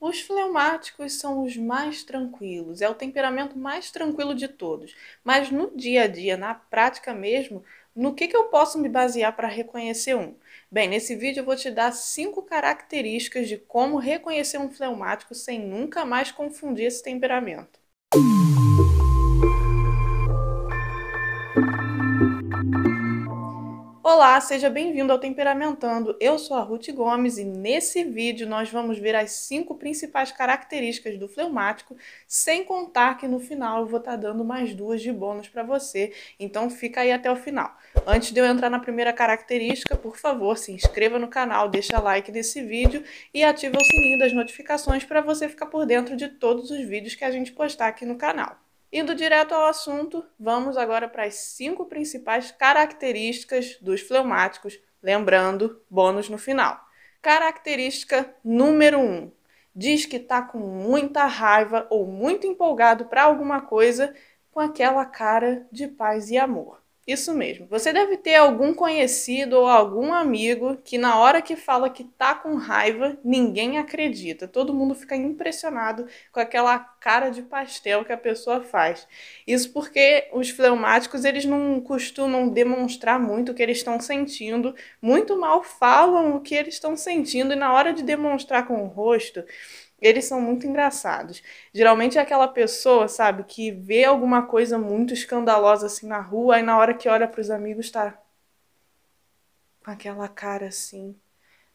Os fleumáticos são os mais tranquilos, é o temperamento mais tranquilo de todos. Mas no dia a dia, na prática mesmo, no que, que eu posso me basear para reconhecer um? Bem, nesse vídeo eu vou te dar cinco características de como reconhecer um fleumático sem nunca mais confundir esse temperamento. Olá, seja bem-vindo ao Temperamentando. Eu sou a Ruth Gomes e nesse vídeo nós vamos ver as cinco principais características do fleumático, sem contar que no final eu vou estar tá dando mais duas de bônus para você, então fica aí até o final. Antes de eu entrar na primeira característica, por favor, se inscreva no canal, deixa like nesse vídeo e ativa o sininho das notificações para você ficar por dentro de todos os vídeos que a gente postar aqui no canal. Indo direto ao assunto, vamos agora para as cinco principais características dos fleumáticos, lembrando, bônus no final. Característica número Um, diz que está com muita raiva ou muito empolgado para alguma coisa com aquela cara de paz e amor. Isso mesmo. Você deve ter algum conhecido ou algum amigo que na hora que fala que tá com raiva, ninguém acredita. Todo mundo fica impressionado com aquela cara de pastel que a pessoa faz. Isso porque os fleumáticos, eles não costumam demonstrar muito o que eles estão sentindo, muito mal falam o que eles estão sentindo e na hora de demonstrar com o rosto, eles são muito engraçados. Geralmente é aquela pessoa, sabe, que vê alguma coisa muito escandalosa assim na rua e na hora que olha para os amigos tá com aquela cara assim.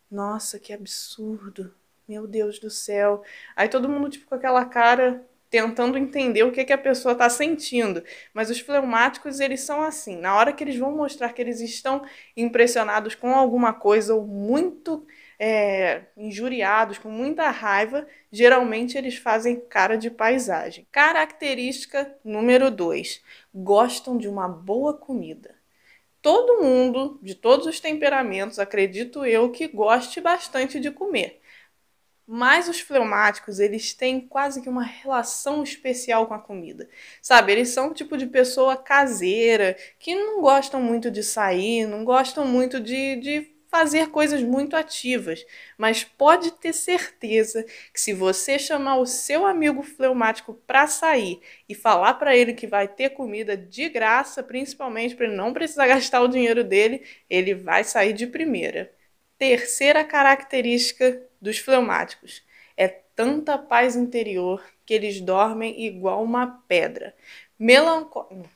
Nossa, que absurdo. Meu Deus do céu. Aí todo mundo tipo com aquela cara tentando entender o que, que a pessoa está sentindo. Mas os fleumáticos, eles são assim. Na hora que eles vão mostrar que eles estão impressionados com alguma coisa ou muito é, injuriados, com muita raiva, geralmente eles fazem cara de paisagem. Característica número 2: gostam de uma boa comida. Todo mundo, de todos os temperamentos, acredito eu, que goste bastante de comer. Mas os fleumáticos, eles têm quase que uma relação especial com a comida. Sabe, eles são o tipo de pessoa caseira, que não gostam muito de sair, não gostam muito de, de fazer coisas muito ativas, mas pode ter certeza que se você chamar o seu amigo fleumático para sair e falar para ele que vai ter comida de graça, principalmente para ele não precisar gastar o dinheiro dele, ele vai sair de primeira. Terceira característica dos fleumáticos é tanta paz interior que eles dormem igual uma pedra. Melancólico.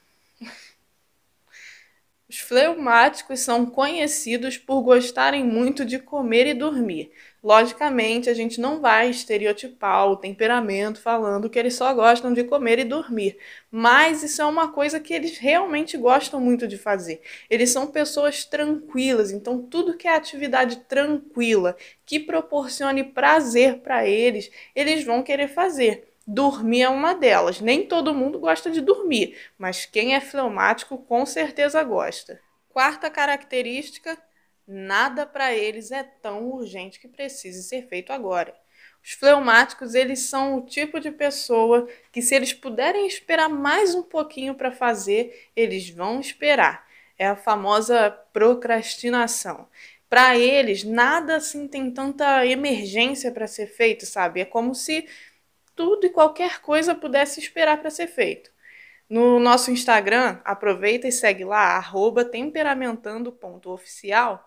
Os fleumáticos são conhecidos por gostarem muito de comer e dormir. Logicamente, a gente não vai estereotipar o temperamento falando que eles só gostam de comer e dormir, mas isso é uma coisa que eles realmente gostam muito de fazer. Eles são pessoas tranquilas, então tudo que é atividade tranquila, que proporcione prazer para eles, eles vão querer fazer. Dormir é uma delas. Nem todo mundo gosta de dormir, mas quem é fleumático com certeza gosta. Quarta característica: nada para eles é tão urgente que precise ser feito agora. Os fleumáticos, eles são o tipo de pessoa que se eles puderem esperar mais um pouquinho para fazer, eles vão esperar. É a famosa procrastinação. Para eles, nada assim tem tanta emergência para ser feito, sabe? É como se tudo e qualquer coisa pudesse esperar para ser feito. No nosso Instagram, aproveita e segue lá, temperamentando.oficial.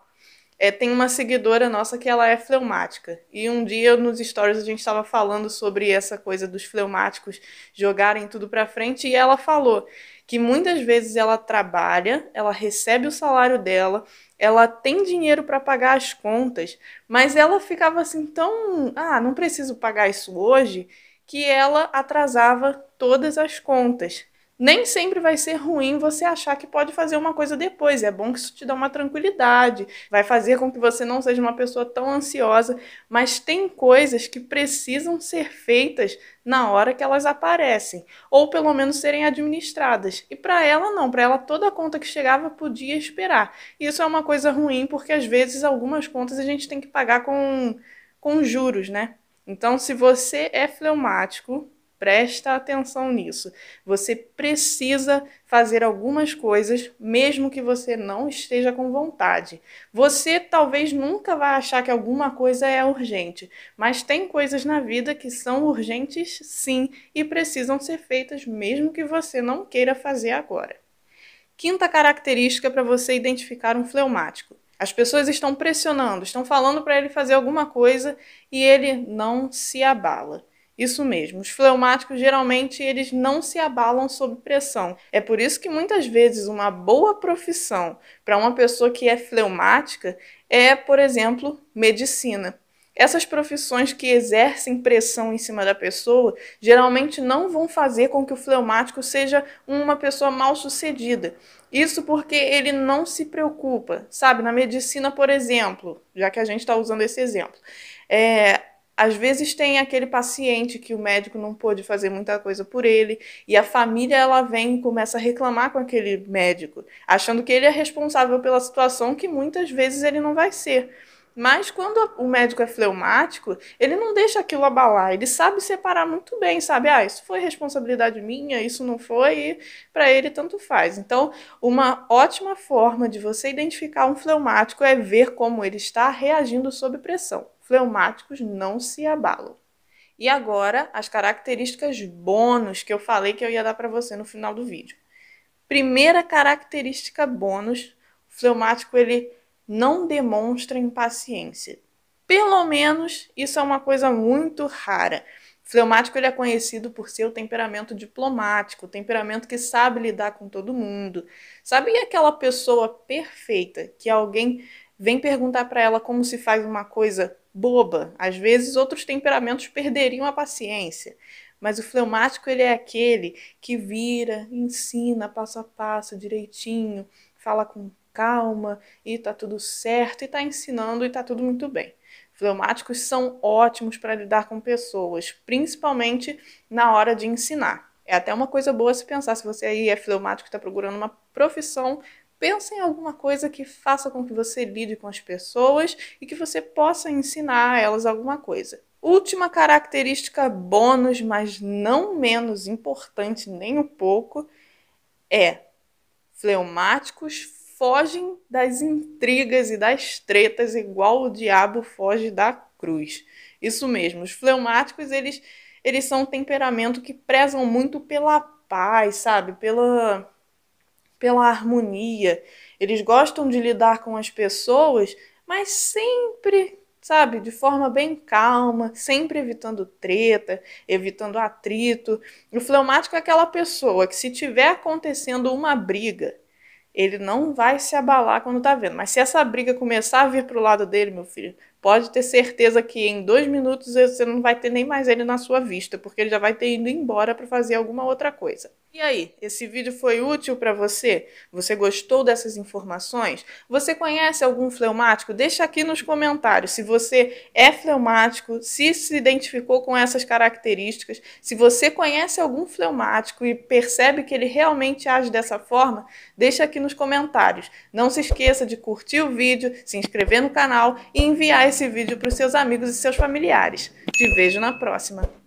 É, tem uma seguidora nossa que ela é fleumática. E um dia nos stories a gente estava falando sobre essa coisa dos fleumáticos jogarem tudo para frente e ela falou que muitas vezes ela trabalha, ela recebe o salário dela, ela tem dinheiro para pagar as contas, mas ela ficava assim tão, ah, não preciso pagar isso hoje que ela atrasava todas as contas. Nem sempre vai ser ruim você achar que pode fazer uma coisa depois. É bom que isso te dá uma tranquilidade, vai fazer com que você não seja uma pessoa tão ansiosa, mas tem coisas que precisam ser feitas na hora que elas aparecem, ou pelo menos serem administradas. E para ela não, para ela toda conta que chegava podia esperar. Isso é uma coisa ruim porque às vezes algumas contas a gente tem que pagar com com juros, né? Então, se você é fleumático, presta atenção nisso. Você precisa fazer algumas coisas, mesmo que você não esteja com vontade. Você talvez nunca vai achar que alguma coisa é urgente, mas tem coisas na vida que são urgentes sim e precisam ser feitas, mesmo que você não queira fazer agora. Quinta característica para você identificar um fleumático: as pessoas estão pressionando, estão falando para ele fazer alguma coisa e ele não se abala. Isso mesmo, os fleumáticos geralmente eles não se abalam sob pressão. É por isso que muitas vezes uma boa profissão para uma pessoa que é fleumática é, por exemplo, medicina essas profissões que exercem pressão em cima da pessoa geralmente não vão fazer com que o fleumático seja uma pessoa mal sucedida. Isso porque ele não se preocupa, sabe? Na medicina, por exemplo, já que a gente está usando esse exemplo, é, às vezes tem aquele paciente que o médico não pôde fazer muita coisa por ele e a família ela vem e começa a reclamar com aquele médico, achando que ele é responsável pela situação que muitas vezes ele não vai ser. Mas quando o médico é fleumático, ele não deixa aquilo abalar, ele sabe separar muito bem, sabe? Ah, isso foi responsabilidade minha, isso não foi, e para ele tanto faz. Então, uma ótima forma de você identificar um fleumático é ver como ele está reagindo sob pressão. Fleumáticos não se abalam. E agora, as características bônus que eu falei que eu ia dar para você no final do vídeo. Primeira característica bônus, o fleumático ele não demonstra impaciência. Pelo menos isso é uma coisa muito rara. O fleumático ele é conhecido por seu temperamento diplomático, temperamento que sabe lidar com todo mundo. Sabe aquela pessoa perfeita que alguém vem perguntar para ela como se faz uma coisa boba? Às vezes outros temperamentos perderiam a paciência. Mas o fleumático ele é aquele que vira, ensina passo a passo direitinho, fala com calma e tá tudo certo e tá ensinando e tá tudo muito bem. Fleumáticos são ótimos para lidar com pessoas, principalmente na hora de ensinar. É até uma coisa boa se pensar, se você aí é fleumático e está procurando uma profissão, pense em alguma coisa que faça com que você lide com as pessoas e que você possa ensinar a elas alguma coisa. Última característica bônus, mas não menos importante nem um pouco, é fleumáticos fogem das intrigas e das tretas igual o diabo foge da cruz. Isso mesmo, os fleumáticos, eles eles são um temperamento que prezam muito pela paz, sabe? Pela pela harmonia. Eles gostam de lidar com as pessoas, mas sempre, sabe, de forma bem calma, sempre evitando treta, evitando atrito. O fleumático é aquela pessoa que se tiver acontecendo uma briga, ele não vai se abalar quando tá vendo. Mas se essa briga começar a vir pro lado dele, meu filho, pode ter certeza que em dois minutos você não vai ter nem mais ele na sua vista, porque ele já vai ter ido embora para fazer alguma outra coisa. E aí, esse vídeo foi útil para você? Você gostou dessas informações? Você conhece algum fleumático? Deixa aqui nos comentários se você é fleumático, se se identificou com essas características, se você conhece algum fleumático e percebe que ele realmente age dessa forma, deixa aqui nos comentários. Não se esqueça de curtir o vídeo, se inscrever no canal e enviar esse vídeo para os seus amigos e seus familiares. Te vejo na próxima!